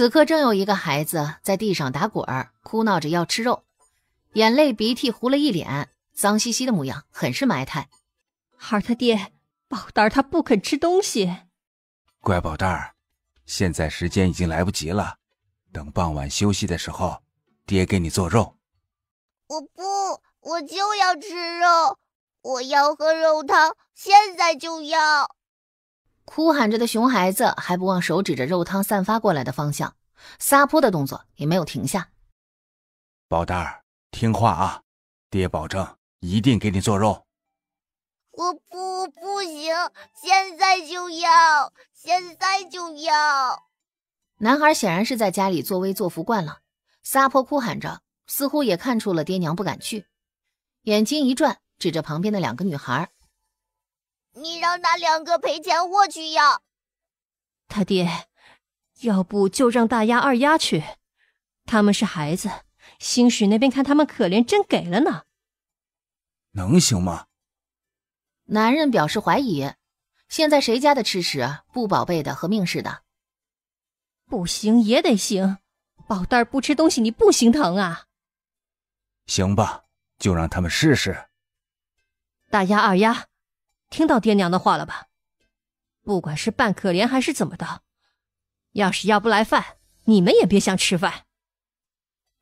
此刻正有一个孩子在地上打滚儿，哭闹着要吃肉，眼泪鼻涕糊了一脸，脏兮兮的模样，很是埋汰。孩他爹，宝蛋儿他不肯吃东西。乖宝蛋儿，现在时间已经来不及了，等傍晚休息的时候，爹给你做肉。我不，我就要吃肉，我要喝肉汤，现在就要。哭喊着的熊孩子还不忘手指着肉汤散发过来的方向，撒泼的动作也没有停下。宝蛋儿，听话啊，爹保证一定给你做肉。我不不行，现在就要，现在就要。男孩显然是在家里作威作福惯了，撒泼哭喊着，似乎也看出了爹娘不敢去，眼睛一转，指着旁边的两个女孩。你让那两个赔钱货去要他爹，要不就让大丫、二丫去，他们是孩子，兴许那边看他们可怜，真给了呢。能行吗？男人表示怀疑。现在谁家的吃食不宝贝的和命似的？不行也得行，宝蛋不吃东西你不心疼啊？行吧，就让他们试试。大丫、二丫。听到爹娘的话了吧？不管是扮可怜还是怎么的，要是要不来饭，你们也别想吃饭。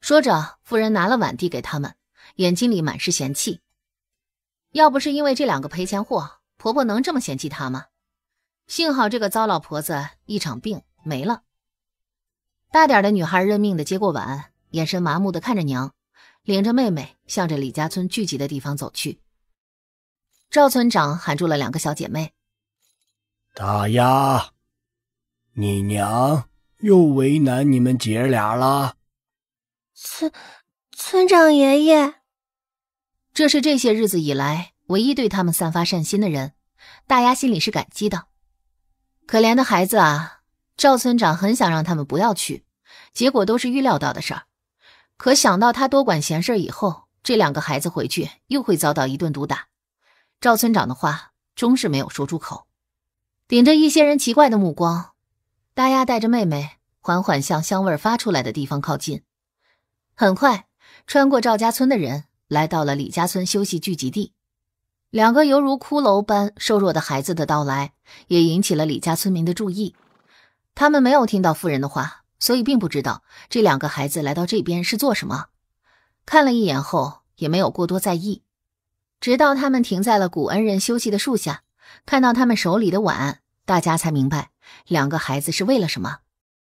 说着，夫人拿了碗递给他们，眼睛里满是嫌弃。要不是因为这两个赔钱货，婆婆能这么嫌弃她吗？幸好这个糟老婆子一场病没了。大点的女孩认命的接过碗，眼神麻木的看着娘，领着妹妹向着李家村聚集的地方走去。赵村长喊住了两个小姐妹：“大丫，你娘又为难你们姐俩了。”“村村长爷爷，这是这些日子以来唯一对他们散发善心的人。”大丫心里是感激的。可怜的孩子啊！赵村长很想让他们不要去，结果都是预料到的事儿。可想到他多管闲事以后，这两个孩子回去又会遭到一顿毒打。赵村长的话终是没有说出口，顶着一些人奇怪的目光，大丫带着妹妹缓缓向香味发出来的地方靠近。很快，穿过赵家村的人来到了李家村休息聚集地。两个犹如骷髅般瘦弱的孩子的到来，也引起了李家村民的注意。他们没有听到妇人的话，所以并不知道这两个孩子来到这边是做什么。看了一眼后，也没有过多在意。直到他们停在了古恩人休息的树下，看到他们手里的碗，大家才明白两个孩子是为了什么。